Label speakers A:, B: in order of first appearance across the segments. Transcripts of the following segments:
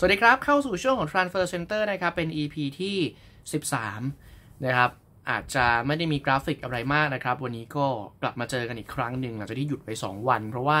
A: สวัสดีครับ เข้าสู่ช่วงของ Transfer Center นะครับ เป็น EP ที่ 13 นะครับ อาจจะไม่ได้มีกราฟิกอะไรมากนะครับ วันนี้ก็กลับมาเจอกันอีกครั้งหนึ่งหลังจากที่หยุดไป 2 วัน เพราะว่า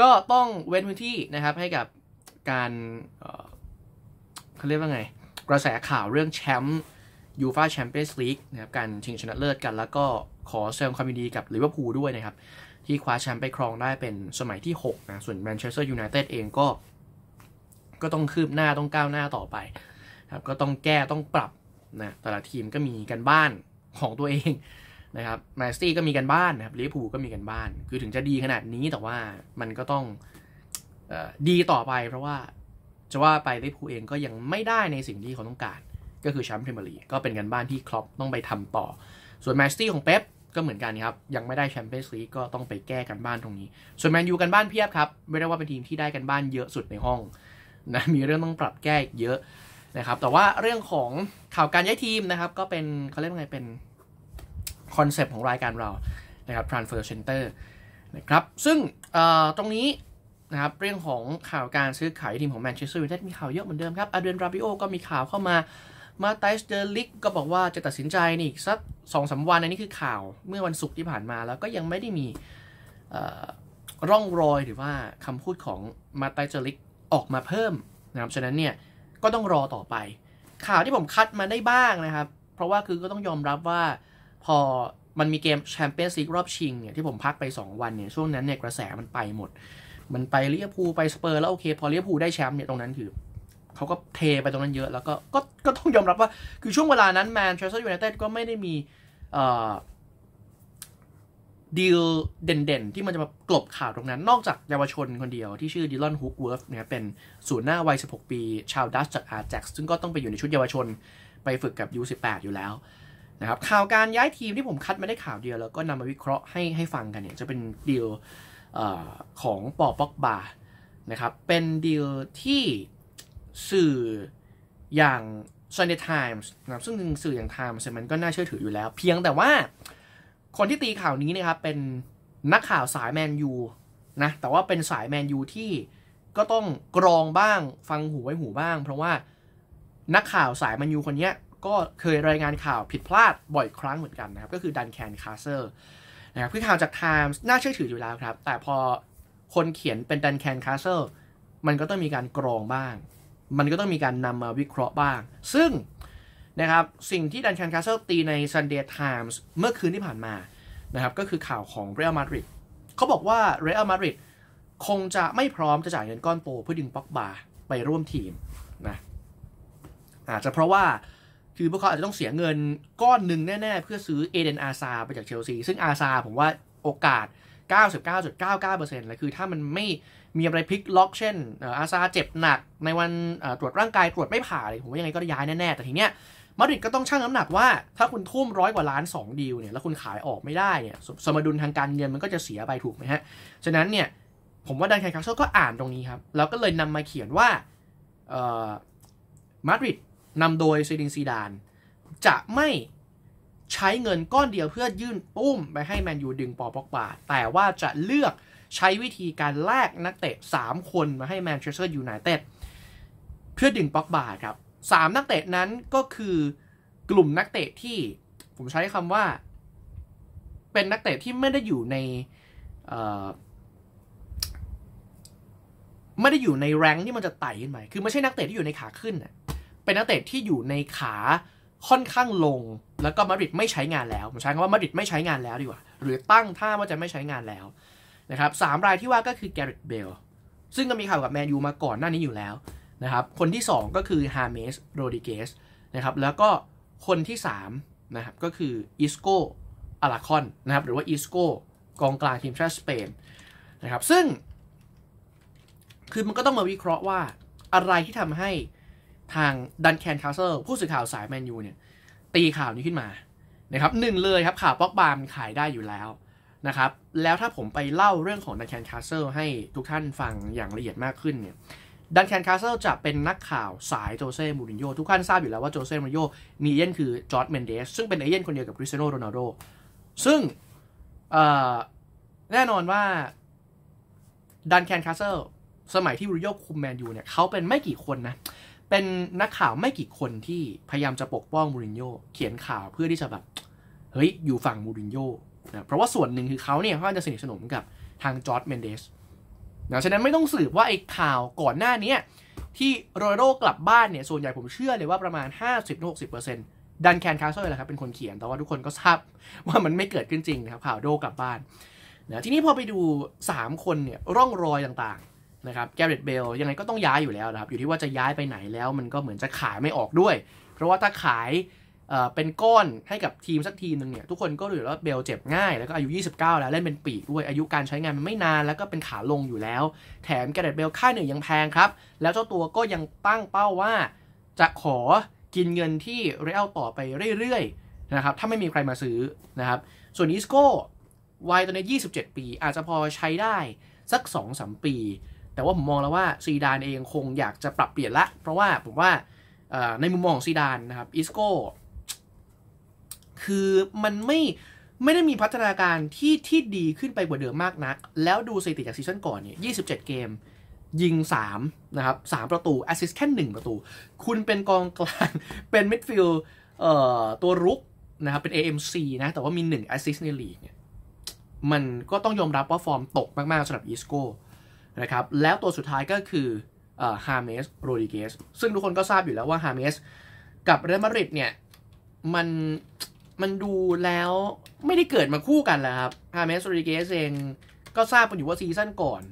A: ก็ต้องเว้นพื้นที่นะครับ ให้กับการเขาเรียกว่าไง กระแสข่าวเรื่องแชมป์ยูฟาแชมเปี้ยนส์ลีกนะครับการชิงชนะเลิศกัน แล้วก็ขอแสดงความิดีกับลิเวอร์พูลด้วยนะครับ ที่คว้าแชมป์ไปครองได้เป็นสมัยที่6นะส่วนแมนเชสเตอร์ยูไนเต็ดเองก็ก็ต้องคืบหน้าต้องก้าวหน้าต่อไปครับก็ต้องแก้ต้องปรับนะแต่ละทีมก็มีกันบ้านของตัวเองนะครับแมสซตี้ก็มีกันบ้านนะครับลิเวอร์พูลก็มีกันบ้าน คือถึงจะดีขนาดนี้แต่ว่ามันก็ต้องออดีต่อไป เพราะว่าจะว่าไปลิเวอร์พูลเองก็ยังไม่ได้ในสิ่งที่เขาต้องการ ก็คือแชมป์พรีเมียร์ลีกก็เป็นกันบ้านที่คล็อปต้องไปทำต่อส่วนแมสซตี้ของเป๊ปก็เหมือนกันครับยังไม่ได้แชมเปี้ยนส์ลีกก็ต้องไปแก้กันบ้านตรงนี้ ส่วนแมนยูกันบ้านเพียบครับไม่ได้ว่าเป็นทีมที่ได้กันบ้านเยอะสุดในห้องนะมีเรื่องต้องปรับแก้อีกเยอะนะครับแต่ว่าเรื่องของข่าวการย้ายทีมนะครับก็เป็นเขาเรียกว่าไงเป็นคอนเซปต์ของรายการเรานะครับ transfer center นะครับซึ่งตรงนี้นะครับเรื่องของข่าวการซื้อขายทีม ของแมนเชสเตอร์ยูไนเต็ดมีข่าวเยอะเหมือนเดิมครับอาเดนราบิโอก็มีข่าวเข้ามามาไตส์เดลิกก็บอกว่าจะตัดสินใจนี่อีกสักสองสาวันอันนี้คือข่าวเมื่อวันศุกร์ที่ผ่านมาแล้วก็ยังไม่ได้มีร่องรอยหรือว่าคำพูดของมาไตส์เดลิกออกมาเพิ่มนะครับฉะนั้นเนี่ยก็ต้องรอต่อไปข่าวที่ผมคัดมาได้บ้างนะครับ เพราะว่าคือก็ต้องยอมรับว่า พอมันมีเกมแชมเปี้ยนส์ลีกรอบชิงเนี่ยที่ผมพักไป 2 วันเนี่ย ช่วงนั้นเนี่ยกระแสมันไปหมด มันไปเลียพูไปสเปอร์แล้วโอเค พอเลียพูได้แชมป์เนี่ยตรงนั้นคือ เขาก็เทไปตรงนั้นเยอะ แล้วก็ก็ก็ต้องยอมรับว่าคือช่วงเวลานั้นแมนเชสเตอร์ยูไนเต็ดก็ไม่ได้มีเอ่อดีลเด่นๆ ที่มันจะมากลบข่าวตรงนั้น นอกจากเยาวชนคนเดียวที่ชื่อดิลอนฮุกเวิร์ฟเนี่ยเป็นศูนย์หน้าวัย 16 ปี ชาวดัชจากอาร์แจ็กซึ่งก็ต้องไปอยู่ในชุดเยาวชนไปฝึกกับ U18 อยู่แล้วนะครับข่าวการย้ายทีมที่ผมคัดมาได้ข่าวเดียวแล้วก็นำมาวิเคราะห์ให้ให้ฟังกันเนี่ยจะเป็นดีลของปอป็อกบานะครับเป็นดีลที่สื่ออย่าง Sunday Times นะซึ่งสื่ออย่าง Times มันก็น่าเชื่อถืออยู่แล้ว เพียงแต่ว่าคนที่ตีข่าวนี้นะครับเป็นนักข่าวสายแมนยูนะแต่ว่าเป็นสายแมนยูที่ก็ต้องกรองบ้างฟังหูไว้หูบ้าง เพราะว่านักข่าวสายแมนยูคนนี้ก็เคยรายงานข่าวผิดพลาดบ่อยครั้งเหมือนกันนะครับก็คือดันแคนคาเซอร์นะครับคือข่าวจากไทมส์น่าเชื่อถืออยู่แล้วครับ แต่พอคนเขียนเป็นดันแคนคาเซอร์มันก็ต้องมีการกรองบ้าง มันก็ต้องมีการนำมาวิเคราะห์บ้าง ซึ่งนะครับ สิ่งที่ดันคนคาเซิลตีในซันเดย์ไทมส์เมื่อคืนที่ผ่านมานะครับก็คือข่าวของเรอัลมาดริดเขาบอกว่าเรอัลมาดริดคงจะไม่พร้อมจะจ่ายเงินก้อนโตเพื่อดึงป็อกบาไปร่วมทีมนะอาจจะเพราะว่า คือพวกเขาอาจจะต้องเสียเงินก้อนหนึ่งแน่ ๆ เพื่อซื้อเอเดนอาซาไปจากเชลซี ซึ่งอาซาผมว่าโอกาส 99.99%เลยคือถ้ามันไม่มีอะไรพลิกล็อกเช่นอาซาเจ็บหนักในวันตรวจร่างกายตรวจไม่ผ่าเลยผมว่ายังไงก็ย้ายแน่ๆแต่ทีเนี้ยมาดริดก็ต้องชั่งน้ำหนักว่าถ้าคุณทุ่มร้อยกว่าล้าน 2 ดีลเนี่ยแล้วคุณขายออกไม่ได้เนี่ยสมดุลทางการเงินมันก็จะเสียไปถูกไหมฮะ ฉะนั้นเนี่ยผมว่าดันแคนคาโซก็อ่านตรงนี้ครับ แล้วก็เลยนำมาเขียนว่ามาดริดนำโดยซีดินซีดาน จะไม่ใช้เงินก้อนเดียวเพื่อยื่นปุ้มไปให้แมนยูดึงปอปอกบาแต่ว่าจะเลือกใช้วิธีการแลกนักเตะ3 คนมาให้แมนเชสเตอร์ยูไนเต็ดเพื่อดึงปอกบาครับ3 นักเตะนั้นก็คือกลุ่มนักเตะที่ผมใช้คำว่าเป็นนักเตะที่ไม่ได้อยู่ใน ไม่ได้อยู่ในแรงที่มันจะไต่ขึ้นไปคือไม่ใช่นักเตะที่อยู่ในขาขึ้น เป็นนักเตะที่อยู่ในขาค่อนข้างลงแล้วก็มาดริดไม่ใช้งานแล้ว ผมใช้คำว่ามาดริดไม่ใช้งานแล้วดีกว่า หรือตั้งท่าว่าจะไม่ใช้งานแล้วนะครับสามรายที่ว่าก็คือแกริตเบลซึ่งก็มีข่าวกับแมนยูมาก่อนหน้านี้อยู่แล้วนะครับ คนที่2ก็คือฮาเมสโรดิเกสนะครับแล้วก็คนที่3นะครับก็คืออิสโกอลาคอนนะครับหรือว่าอิสโกกองกลางทีมชาติสเปนนะครับซึ่งคือมันก็ต้องมาวิเคราะห์ว่าอะไรที่ทำให้ทางดันแคนคาเซิลผู้สื่อข่าวสายแมนยูเนี่ยตีข่าวนี้ขึ้นมานะครับหนึ่งเลยครับข่าวป็อกบามขายได้อยู่แล้วนะครับแล้วถ้าผมไปเล่าเรื่องของดันแคนคาเซิลให้ทุกท่านฟังอย่างละเอียดมากขึ้นเนี่ยดันแคนคาสเซิลจะเป็นนักข่าวสายโจเซ่ มูรินโญ่ทุกท่านทราบอยู่แล้วว่าโจเซ่มูรินโญ่มีเอเย่นคือจอร์ดเมนเดสซึ่งเป็นเอเย่นคนเดียวกับคริสเตียโนโรนัลโดซึ่งแน่นอนว่าดันแคนคาสเซิลสมัยที่มูรินโญ่คุมแมนยูเนี่ยเขาเป็นไม่กี่คนนะ เป็นนักข่าวไม่กี่คนที่พยายามจะปกป้องมูรินโญ่เขียนข่าวเพื่อที่จะแบบ เฮ้ย อยู่ฝั่งมูรินโญ่นะเพราะว่าส่วนหนึ่งคือเขาเนี่ยเขาจะสนิทสนมกับทางจอร์ดเมนเดสนะฉะนั้นไม่ต้องสืบว่าไอ้ข่าวก่อนหน้านี้ที่โรโรกลับบ้านเนี่ย ส่วนใหญ่ผมเชื่อเลยว่าประมาณ 50-60%ดันแคนคาสเซิลแหละครับเป็นคนเขียน แต่ว่าทุกคนก็ทราบว่ามันไม่เกิดขึ้นจริงนะครับข่าวโดกลับบ้านนะทีนี้พอไปดู 3 คนเนี่ยร่องรอยต่างๆนะครับแกเรตเบลยังไงก็ต้องย้ายอยู่แล้วนะครับ อยู่ที่ว่าจะย้ายไปไหนแล้วมันก็เหมือนจะขายไม่ออกด้วยเพราะว่าถ้าขายเป็นก้อนให้กับทีมสักทีมหนึ่งเนี่ยทุกคนก็รู้อยู่แล้วเบลเจ็บง่ายแล้วก็อายุ 29 แล้วเล่นเป็นปีกด้วยอายุการใช้งานมันไม่นานแล้วก็เป็นขาลงอยู่แล้ว แถมกระเรตเบลค่าเหนื่อยยังแพงครับ แล้วเจ้าตัวก็ยังตั้งเป้าว่าจะขอกินเงินที่เรียลต่อไปเรื่อยๆนะครับถ้าไม่มีใครมาซื้อนะครับ ส่วนอิสโก้วัยตอนนี้ 27 ปี อาจจะพอใช้ได้สัก 2-3 ปี แต่ว่าผมมองแล้วว่าซีดานเองคงอยากจะปรับเปลี่ยนละเพราะว่าผมว่าในมุมมองของซีดานนะครับอิสโก้คือ มันไม่ ไม่ได้มีพัฒนาการที่ที่ดีขึ้นไปกว่าเดิมมากนัก แล้วดูสถิติจากซีซั่นก่อนเนี่ย27 เกมยิง 3 นะครับ 3 ประตูแอสซิสแค่1ประตู คุณเป็นกองกลาง เป็นมิดฟิลด์เอ่อตัวรุกนะครับเป็น AMC นะ แต่ว่ามี1แอสซิสในลีกเนี่ยมันก็ต้องยอมรับว่าฟอร์มตกมากๆสำหรับอีสโก้นะครับ แล้วตัวสุดท้ายก็คือฮาเมสโรดิเกสซึ่งทุกคนก็ทราบอยู่แล้วว่าฮาเมสกับเรอัลมาดริดเนี่ยมันมันดูแล้วไม่ได้เกิดมาคู่กันแหละครับ ฮาเมสโรดิเกสเอง ก็ทราบกันอยู่ว่าซีซั่นก่อน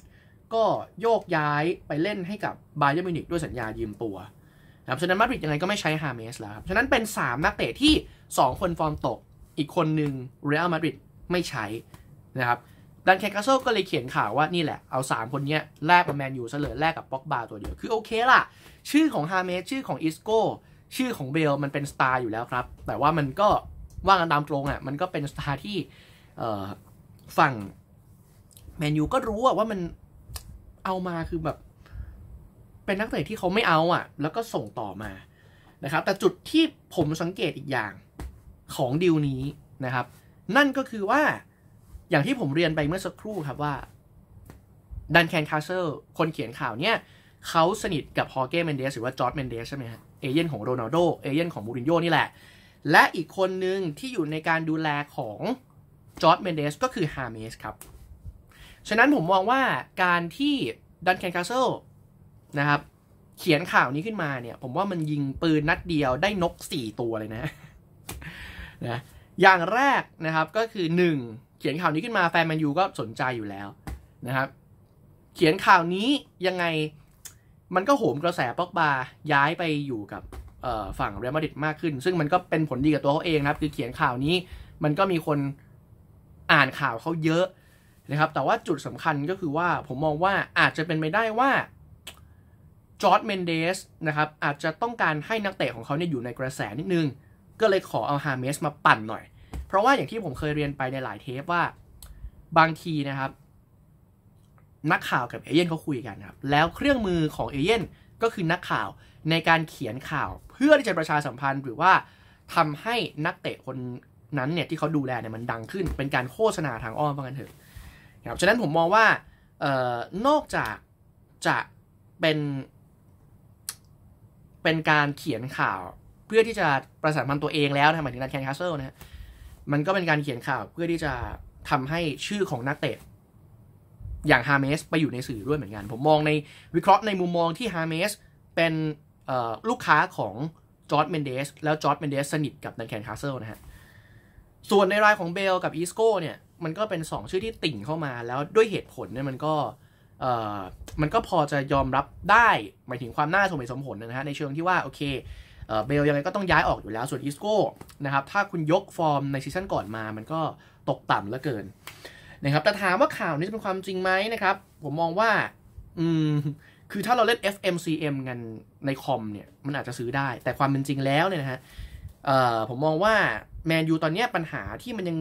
A: ก็โยกย้ายไปเล่นให้กับบาเยอร์มิวนิกด้วยสัญญา ยืมตัวนะครับ ฉะนั้นมาดริดยังไงก็ไม่ใช้ฮาเมสแล้วครับ ฉะนั้นเป็น 3 นักเตะที่ 2 คนฟอร์มตก อีกคนหนึ่งเรอัลมาดริดไม่ใช้นะครับดันแคคาโซก็เลยเขียนข่าวว่านี่แหละเอา 3 คนนี้แลกกับแมนยูเสลอแลกกับป็อกบาตัวเดียว คือโอเคล่ะ ชื่อของฮาเมส ชื่อของอิสโก้ ชื่อของเบลมันเป็นสตาร์อยู่แล้วครับ แต่ว่ามันก็ว่ากันตามตรงอ่ะมันก็เป็นสตาร์ที่ฝั่งแมนยูก็รู้ว่ามันเอามาคือแบบเป็นนักเตะที่เขาไม่เอาอ่ะ แล้วก็ส่งต่อมานะครับ แต่จุดที่ผมสังเกตอีกอย่างของดีลนี้นะครับ นั่นก็คือว่าอย่างที่ผมเรียนไปเมื่อสักครู่ครับว่าดันแคนคาเซอร์คนเขียนข่าวเนี่ยเขาสนิทกับฮอเก้เมนเดสหรือว่าจอร์ดเมนเดสใช่ไหมฮะเอเย่นของโรนัลโดเอเย่นของมูรินโญ่นี่แหละและอีกคนหนึ่งที่อยู่ในการดูแลของจอร์ดเมนเดสก็คือฮาเมสครับ ฉะนั้นผมมองว่าการที่ดันแคนคาเซลนะครับเขียนข่าวนี้ขึ้นมาเนี่ยผมว่ามันยิงปืนนัดเดียวได้นก 4 ตัวเลยนะนะอย่างแรกนะครับก็คือ 1 เขียนข่าวนี้ขึ้นมาแฟนแมนยูก็สนใจอยู่แล้วนะครับ เขียนข่าวนี้ยังไงมันก็โหมกระแสป๊อกบา ย้ายไปอยู่กับฝั่งเรอัลมาดริดมากขึ้น ซึ่งมันก็เป็นผลดีกับตัวเขาเองนะครับคือเขียนข่าวนี้มันก็มีคนอ่านข่าวเขาเยอะนะครับแต่ว่าจุดสำคัญก็คือว่าผมมองว่าอาจจะเป็นไปได้ว่าจอร์ดเมนเดสนะครับอาจจะต้องการให้นักเตะของเขาเนี่ยอยู่ในกระแสนิดนึง ก็เลยขอเอาฮาเมสมาปั่นหน่อย เพราะว่าอย่างที่ผมเคยเรียนไปในหลายเทปว่าบางทีนะครับ นักข่าวกับเอเย่นเขาคุยกันครับแล้วเครื่องมือของเอเย่นก็คือนักข่าวในการเขียนข่าวพื่อที่จะประชาสัมพันธ์หรือว่าทำให้นักเตะคนนั้นเนี่ยที่เขาดูแลเนี่ยมันดังขึ้นเป็นการโฆษณาทางอ้อมว่ากันเถอะครับฉะนั้นผมมองว่าออนอกจากจะเป็น เป็นการเขียนข่าวเพื่อที่จะประสานพันตัวเองแล้วนะหมายถึงนักแคนคาสเซิลนะฮะมันก็เป็นการเขียนข่าวเพื่อที่จะทำให้ชื่อของนักเตะอย่างฮาเมสไปอยู่ในสื่อด้วยเหมือนกันผมมองในวิเคราะห์ในมุมมองที่ฮาเมสเป็นลูกค้าของจอร์ดเมนเดสแล้วจอร์ดเมนเดสสนิทกับแดนแคนคาเซิลนะฮะส่วนในรายของเบลกับอีสโก้เนี่ย มันก็เป็น 2 ชื่อที่ติ่งเข้ามา แล้วด้วยเหตุผลเนี่ยมันก็มันก็พอจะยอมรับได้หมายถึงความน่าสมเหตุสมผลนะฮะในเชิงที่ว่าโอเคเบลยังไงก็ต้องย้ายออกอยู่แล้วส่วนอีสโก้นะครับ ถ้าคุณยกฟอร์มในซีซั่นก่อนมา มันก็ตกต่ำเหลือเกินนะครับแต่ถามว่าข่าวนี้จะเป็นความจริงไหมนะครับผมมองว่า อืมคือถ้าเราเล่น FMCM กันในคอมเนี่ยมันอาจจะซื้อได้ แต่ความเป็นจริงแล้วเนี่ยนะฮะผมมองว่า แมนยูตอนนี้ปัญหาที่มันยัง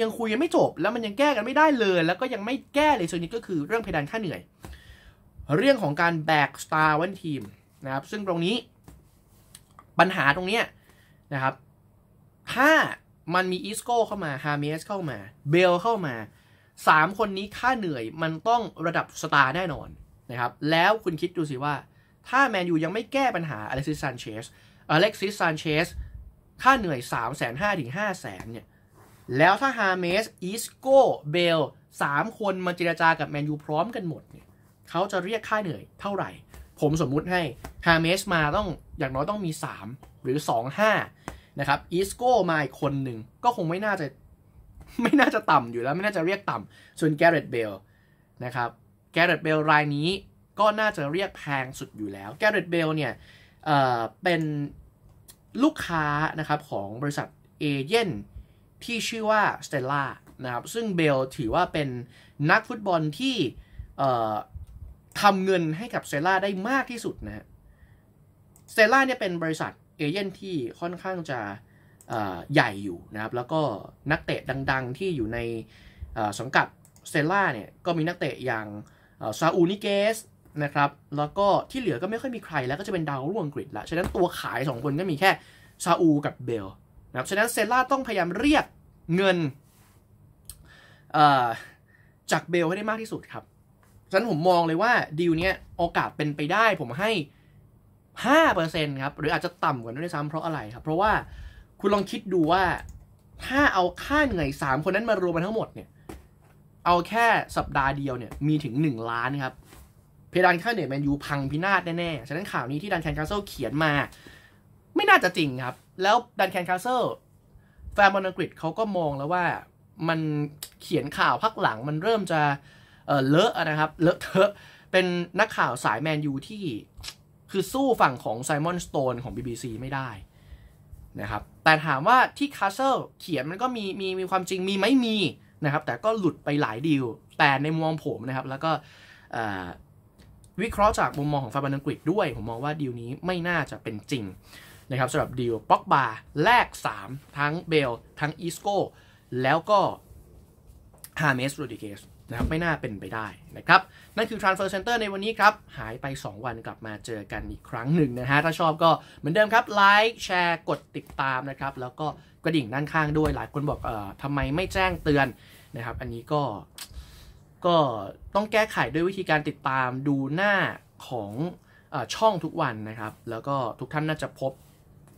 A: ยังคุยยังไม่จบ แล้วมันยังแก้กันไม่ได้เลย แล้วก็ยังไม่แก้เลยส่วนนี้ก็คือเรื่องเพดานค่าเหนื่อย เรื่องของการแบกสตาร์วันทีมนะครับ ซึ่งตรงนี้ ปัญหาตรงเนี้ยนะครับ ถ้ามันมีอีสโก้เข้ามาฮาเมสเข้ามาเบลเข้ามา3คนนี้ค่าเหนื่อยมันต้องระดับสตาร์แน่นอนะครับแล้วคุณคิดดูสิว่า ถ้าแมนยูยังไม่แก้ปัญหาอเล็กซิสซานเชสอเล็กซิสซานเชสค่าเหนื่อย3 5 0 0 0 0ถึง5 0 0 0 0เนี่ยแล้วถ้าฮาเมสอีสโกเบลสามคนมาเจรจากับแมนยูพร้อมกันหมดเนี่ย เขาจะเรียกค่าเหนื่อยเท่าไหร่ ผมสมมุติให้ฮาเมสมาต้องอย่างน้อยต้องมี 3 หรือ2 5นะครับอีสโกมาอีกคนหนึ่ง ก็คงไม่น่าจะ ไม่น่าจะต่ำอยู่แล้วไม่น่าจะเรียกต่ำส่วนแกเรตเบลนะครับแกเรตเบลรายนี้ก็น่าจะเรียกแพงสุดอยู่แล้วแกเรตเบลเนี่ยเเป็นลูกค้านะครับของบริษัทเอเย่นที่ชื่อว่าสเตลล่านะครับซึ่งเบลถือว่าเป็นนักฟุตบอลที่ทำเงินให้กับสเตลล่าได้มากที่สุดนะสเตลล่าเนี่ยเป็นบริษัทเอเย่นที่ค่อนข้างจะใหญ่อยู่นะครับแล้วก็นักเตะดังๆ ที่อยู่ในสังกัดสเตลล่าเนี่ยก็มีนักเตะอย่างซาอูนิเกสนะครับ แล้วก็ที่เหลือก็ไม่ค่อยมีใครแล้วก็จะเป็นดาวรุ่งอังกฤษละฉะนั้นตัวขาย 2 คนก็มีแค่ซาอูกับเบลนะครับ ฉะนั้นเซล่าต้องพยายามเรียกเงินจากเบลให้ได้มากที่สุดครับ ฉะนั้นผมมองเลยว่าดีลนี้โอกาสเป็นไปได้ผมให้ 5%ครับ หรืออาจจะต่ำกว่านั้นด้วยซ้ำเพราะอะไรครับ เพราะว่าคุณลองคิดดูว่าถ้าเอาค่าเหนื่อย3คนนั้นมารวมกันทั้งหมดเนี่ยเอาแค่สัปดาห์เดียวเนี่ยมีถึง 1 ล้านครับ เพดานค่าเหนื่อยแมนยูพังพินาศแน่ ๆ ฉะนั้นข่าวนี้ที่ดันแคนคาเซิลเขียนมา ไม่น่าจะจริงครับ แล้วดันแคนคาเซิลแฟนบอลอังกฤษเขาก็มองแล้วว่ามันเขียนข่าวพักหลังมันเริ่มจะเออเลอะนะครับเลอะเทอะเป็นนักข่าวสายแมนยูที่คือสู้ฝั่งของไซมอนสโตนของ BBC ไม่ได้นะครับแต่ถามว่าที่คาเซิลเขียนมันก็มีมีมีความจริงมีไหมมีนะครับ แต่ก็หลุดไปหลายดีล แต่ในมุมมองผมนะครับ แล้วก็วิเคราะห์จากมุมมองของฟาบันังกฤษด้วย ผมมองว่าดีลนี้ไม่น่าจะเป็นจริงนะครับสำหรับดีลป็อกบาแลก3 ทั้งเบล ทั้งอีสโก้ แล้วก็ฮาเมสโรดิเกสนะครับไม่น่าเป็นไปได้นะครับนั่นคือ Transfer Center ในวันนี้ครับ หายไป 2 วันกลับมาเจอกันอีกครั้งหนึ่งนะฮะ ถ้าชอบก็เหมือนเดิมครับไลค์แชร์กดติดตามนะครับ แล้วก็กระดิ่งด้านข้างด้วย หลายคนบอกเอ่อทำไมไม่แจ้งเตือนนะครับอันนี้ก็ก็ต้องแก้ไขด้วยวิธีการติดตามดูหน้าของอช่องทุกวันนะครับ แล้วก็ทุกท่านน่าจะพบ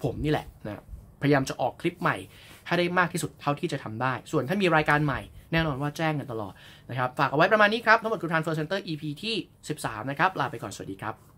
A: ผมนี่แหละนะพยายามจะออกคลิปใหม่ให้ได้มากที่สุดเท่าที่จะทำได้ ส่วนถ้ามีรายการใหม่แน่นอนว่าแจ้งกันตลอดนะครับ ฝากเอาไว้ประมาณนี้ครับ ทั้งหมดคือ Transfer Center EP ที่ 13 นะครับ ลาไปก่อน สวัสดีครับ